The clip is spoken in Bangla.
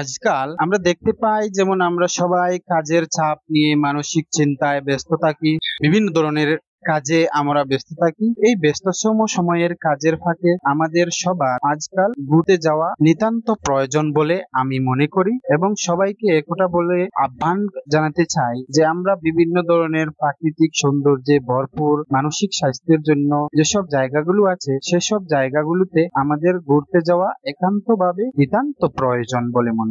আজকাল আমরা দেখতে পাই যেমন আমরা সবাই কাজের চাপ নিয়ে মানসিক চিন্তায় ব্যস্ত থাকি বিভিন্ন ধরনের কাজে আমরা ব্যস্ত থাকি এই ব্যস্ততম সময়ের কাজের ফাঁকে আমাদের সবার আজকাল ঘুরতে যাওয়া নিতান্ত প্রয়োজন বলে আমি মনে করি এবং সবাইকে একটা বলে আহ্বান জানাতে চাই যে আমরা বিভিন্ন ধরনের প্রাকৃতিক সৌন্দর্যে ভরপুর মানসিক স্বাস্থ্যের জন্য যেসব জায়গাগুলো আছে সেসব জায়গাগুলোতে আমাদের ঘুরতে যাওয়া একান্তভাবে নিতান্ত প্রয়োজন বলে মনে